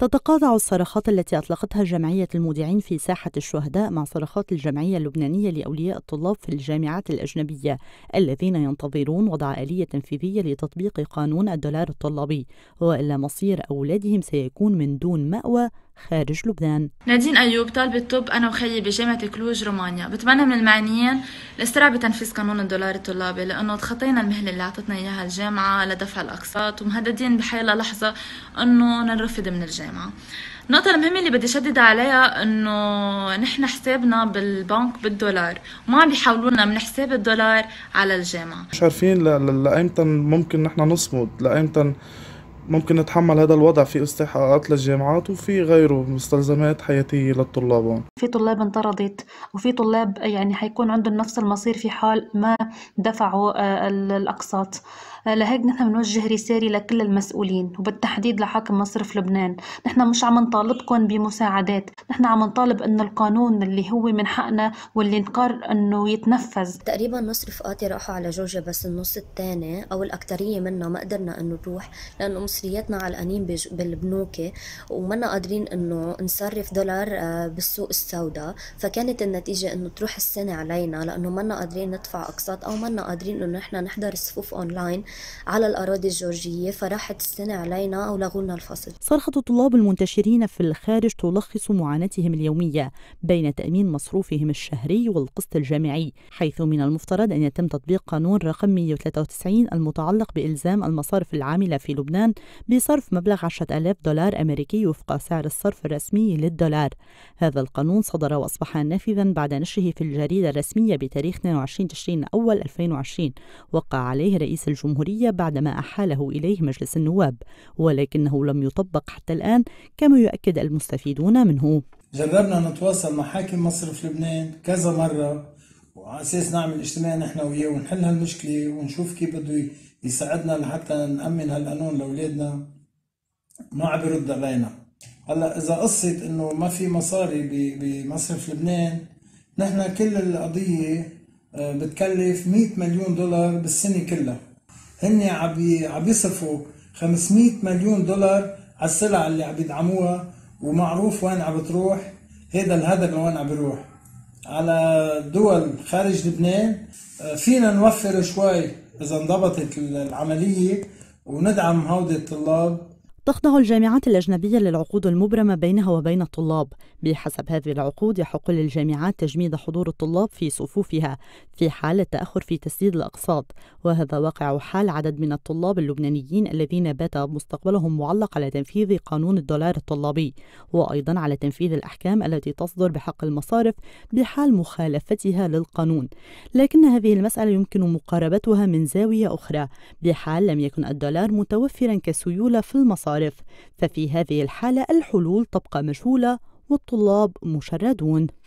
تتقاطع الصرخات التي أطلقتها جمعية المودعين في ساحة الشهداء مع صرخات الجمعية اللبنانية لأولياء الطلاب في الجامعات الأجنبية الذين ينتظرون وضع آلية تنفيذية لتطبيق قانون الدولار الطلابي وإلا مصير أولادهم سيكون من دون مأوى خارج لبنان نادين أيوب طالبة طب أنا وخيي بجامعة كلوج رومانيا بتمنى من المعنيين الاسترع بتنفيذ قانون الدولار الطلابي لأنه تخطينا المهلة اللي أعطتنا إياها الجامعة لدفع الأقساط ومهددين بحالة لحظة أنه ننرفض من الجامعة النقطة المهمة اللي بدي شدد عليها انه نحن حسابنا بالبنك بالدولار ما عم بيحولونا من حساب الدولار على الجامعة مش عارفين لأيمتى ممكن نحن نصمد لأيمتى ممكن نتحمل هذا الوضع في استحقاقات للجامعات وفي غيره مستلزمات حياتية للطلاب في طلاب انطردت وفي طلاب يعني حيكون عندهم نفس المصير في حال ما دفعوا آه، الأقساط لهيك نحن بنوجه رسالة لكل المسؤولين وبالتحديد لحاكم مصرف لبنان نحن مش عم نطالبكم بمساعدات نحن عم نطالب انه القانون اللي هو من حقنا واللي نقر انه يتنفذ تقريبا نص رفقاتي راحوا على جورجيا بس النص الثاني او الاكثريه منا ما قدرنا انه نروح لانه مصرياتنا علقانين بالبنوك ومنا قادرين انه نصرف دولار آه، بالسوق السوداء فكانت النتيجه انه تروح السنه علينا لانه منا قادرين ندفع اقساط او منا قادرين انه نحن نحضر صفوف اونلاين على الأراضي الجورجية فراحت السنة علينا أو لنا الفصل صرخة الطلاب المنتشرين في الخارج تلخص معاناتهم اليومية بين تأمين مصروفهم الشهري والقسط الجامعي حيث من المفترض أن يتم تطبيق قانون رقم 193 المتعلق بإلزام المصارف العاملة في لبنان بصرف مبلغ 10000 دولار أمريكي وفق سعر الصرف الرسمي للدولار هذا القانون صدر وأصبح نافذا بعد نشره في الجريدة الرسمية بتاريخ 22 تشرين أول 2020 وقع عليه رئيس الجمهورية الجمهورية بعدما أحاله إليه مجلس النواب ولكنه لم يطبق حتى الآن كما يؤكد المستفيدون منه جربنا نتواصل مع حاكم مصرف لبنان كذا مرة وعلى أساس نعمل اجتماع نحن وياه ونحل هالمشكلة ونشوف كيف بده يساعدنا لحتى نأمن هالقانون لأولادنا ما عم يرد علينا هلا إذا قصة إنه ما في مصاري بمصرف لبنان نحن كل القضية آه، بتكلف 100 مليون دولار بالسنة كلها هن عم عم يصرفوا 500 مليون دولار على السلع اللي عم يدعموها ومعروف وين عم بتروح هذا الهدف لوين عم بيروح على دول خارج لبنان آه، فينا نوفر شوي اذا انضبطت العمليه وندعم هودي الطلاب تخضع الجامعات الأجنبية للعقود المبرمة بينها وبين الطلاب بحسب هذه العقود يحق للجامعات تجميد حضور الطلاب في صفوفها في حال التأخر في تسديد الأقساط وهذا واقع حال عدد من الطلاب اللبنانيين الذين بات مستقبلهم معلق على تنفيذ قانون الدولار الطلابي وأيضا على تنفيذ الأحكام التي تصدر بحق المصارف بحال مخالفتها للقانون لكن هذه المسألة يمكن مقاربتها من زاوية أخرى بحال لم يكن الدولار متوفرا كسيولة في المصارف المصارف ففي هذه الحالة الحلول تبقى مجهولة والطلاب مشردون